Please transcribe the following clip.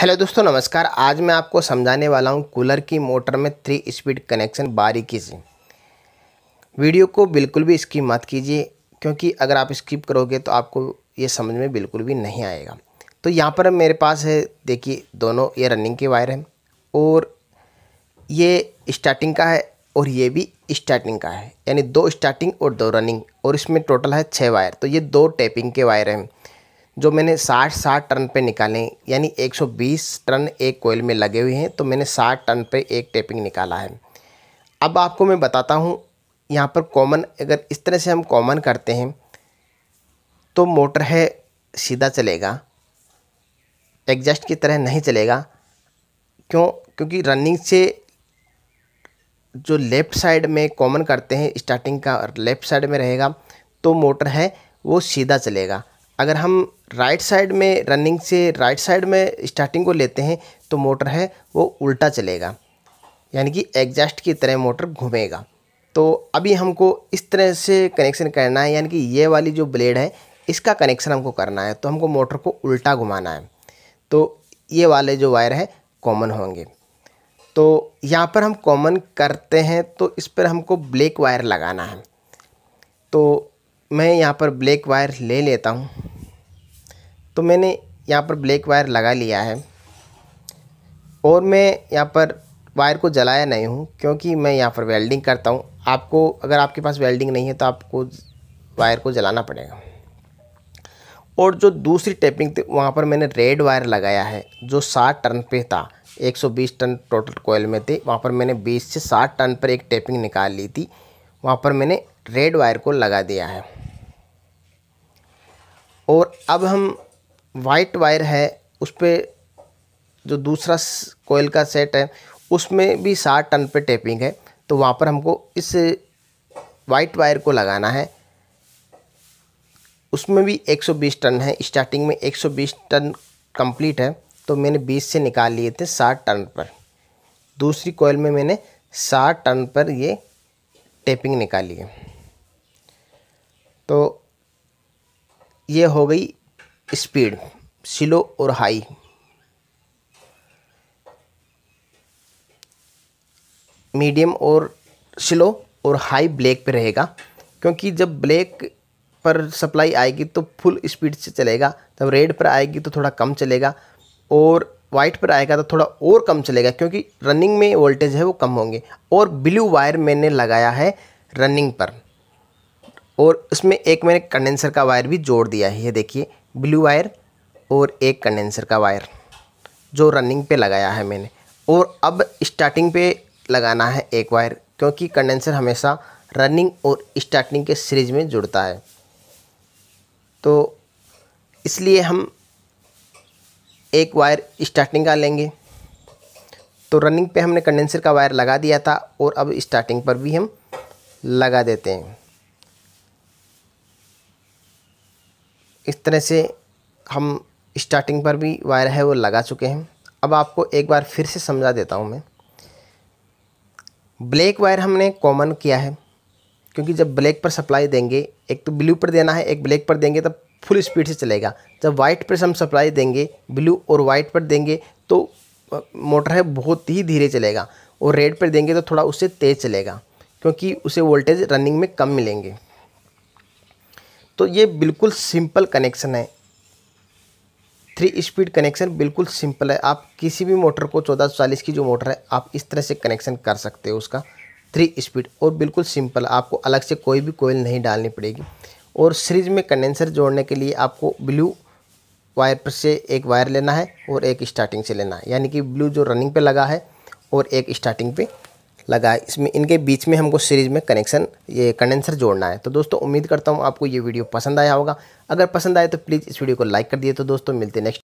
hello दोस्तों नमस्कार आज मैं आपको समझाने वाला हूँ कूलर की मोटर में थ्री स्पीड कनेक्शन बारीकी से वीडियो को बिल्कुल भी स्किप मत कीजिए क्योंकि अगर आप स्किप करोगे तो आपको ये समझ में बिल्कुल भी नहीं आएगा तो यहाँ पर मेरे पास है देखिए दोनों ये रनिंग के वायर हैं और ये स्टार्टिंग का है और ये भी स्टार्टिंग का है यानी दो स्टार्टिंग और दो रनिंग और इसमें टोटल है छः वायर तो ये दो टैपिंग के वायर हैं जो मैंने 60 60 टन पे निकाले यानी 120 टन एक कोयल में लगे हुए हैं तो मैंने 60 टन पे एक टेपिंग निकाला है अब आपको मैं बताता हूँ यहाँ पर कॉमन अगर इस तरह से हम कॉमन करते हैं तो मोटर है सीधा चलेगा एग्जस्ट की तरह नहीं चलेगा क्यों क्योंकि रनिंग से जो लेफ़्ट साइड में कॉमन करते हैं स्टार्टिंग का लेफ़्ट साइड में रहेगा तो मोटर है वो सीधा चलेगा अगर हम राइट साइड में रनिंग से राइट साइड में स्टार्टिंग को लेते हैं तो मोटर है वो उल्टा चलेगा यानी कि एग्जस्ट की तरह मोटर घूमेगा तो अभी हमको इस तरह से कनेक्शन करना है यानी कि ये वाली जो ब्लेड है इसका कनेक्शन हमको करना है तो हमको मोटर को उल्टा घुमाना है तो ये वाले जो वायर है कॉमन होंगे तो यहाँ पर हम कॉमन करते हैं तो इस पर हमको ब्लैक वायर लगाना है तो मैं यहाँ पर ब्लैक वायर ले लेता हूँ तो मैंने यहाँ पर ब्लैक वायर लगा लिया है और मैं यहाँ पर वायर को जलाया नहीं हूँ क्योंकि मैं यहाँ पर वेल्डिंग करता हूँ आपको अगर आपके पास वेल्डिंग नहीं है तो आपको वायर को जलाना पड़ेगा और जो दूसरी टेपिंग थी वहाँ पर मैंने रेड वायर लगाया है जो 60 टन पे था 120 टन टोटल कोयल में थे वहाँ पर मैंने 20 से 60 टन पर एक टेपिंग निकाल ली थी वहाँ पर मैंने रेड वायर को लगा दिया है और अब हम वाइट वायर है उस पर जो दूसरा कोयल का सेट है उसमें भी साठ टन पे टेपिंग है तो वहाँ पर हमको इस वाइट वायर को लगाना है उसमें भी 120 टन है स्टार्टिंग में 120 टन कंप्लीट है तो मैंने 20 से निकाल लिए थे 60 टन पर दूसरी कोयल में मैंने 60 टन पर ये टेपिंग निकाली है तो ये हो गई स्पीड स्लो और हाई मीडियम और स्लो और हाई ब्लैक पे रहेगा क्योंकि जब ब्लैक पर सप्लाई आएगी तो फुल स्पीड से चलेगा तब रेड पर आएगी तो थोड़ा कम चलेगा और वाइट पर आएगा तो थोड़ा और कम चलेगा क्योंकि रनिंग में वोल्टेज है वो कम होंगे और ब्लू वायर मैंने लगाया है रनिंग पर और इसमें एक मैंने कंडेंसर का वायर भी जोड़ दिया है ये देखिए ब्लू वायर और एक कंडेंसर का वायर जो रनिंग पे लगाया है मैंने और अब स्टार्टिंग पे लगाना है एक वायर क्योंकि कंडेंसर हमेशा रनिंग और स्टार्टिंग के सीरीज में जुड़ता है तो इसलिए हम एक वायर स्टार्टिंग का लेंगे तो रनिंग पे हमने कंडेंसर का वायर लगा दिया था और अब स्टार्टिंग पर भी हम लगा देते हैं इस तरह से हम स्टार्टिंग पर भी वायर है वो लगा चुके हैं अब आपको एक बार फिर से समझा देता हूँ मैं ब्लैक वायर हमने कॉमन किया है क्योंकि जब ब्लैक पर सप्लाई देंगे एक तो ब्लू पर देना है एक ब्लैक पर देंगे तब फुल स्पीड से चलेगा जब वाइट पर हम सप्लाई देंगे ब्लू और वाइट पर देंगे तो मोटर है बहुत ही धीरे चलेगा और रेड पर देंगे तो थोड़ा उससे तेज़ चलेगा क्योंकि उसे वोल्टेज रनिंग में कम मिलेंगे तो ये बिल्कुल सिंपल कनेक्शन है थ्री स्पीड कनेक्शन बिल्कुल सिंपल है आप किसी भी मोटर को चौदह चालीस की जो मोटर है आप इस तरह से कनेक्शन कर सकते हो उसका थ्री स्पीड और बिल्कुल सिंपल आपको अलग से कोई भी कोयल नहीं डालनी पड़ेगी और सीरीज में कंडेंसर जोड़ने के लिए आपको ब्लू वायर पर से एक वायर लेना है और एक स्टार्टिंग से लेना है यानी कि ब्लू जो रनिंग पे लगा है और एक स्टार्टिंग पे लगा है इसमें इनके बीच में हमको सीरीज में कनेक्शन ये कंडेंसर जोड़ना है तो दोस्तों उम्मीद करता हूँ आपको ये वीडियो पसंद आया होगा अगर पसंद आए तो प्लीज़ इस वीडियो को लाइक कर दिए तो दोस्तों मिलते नेक्स्ट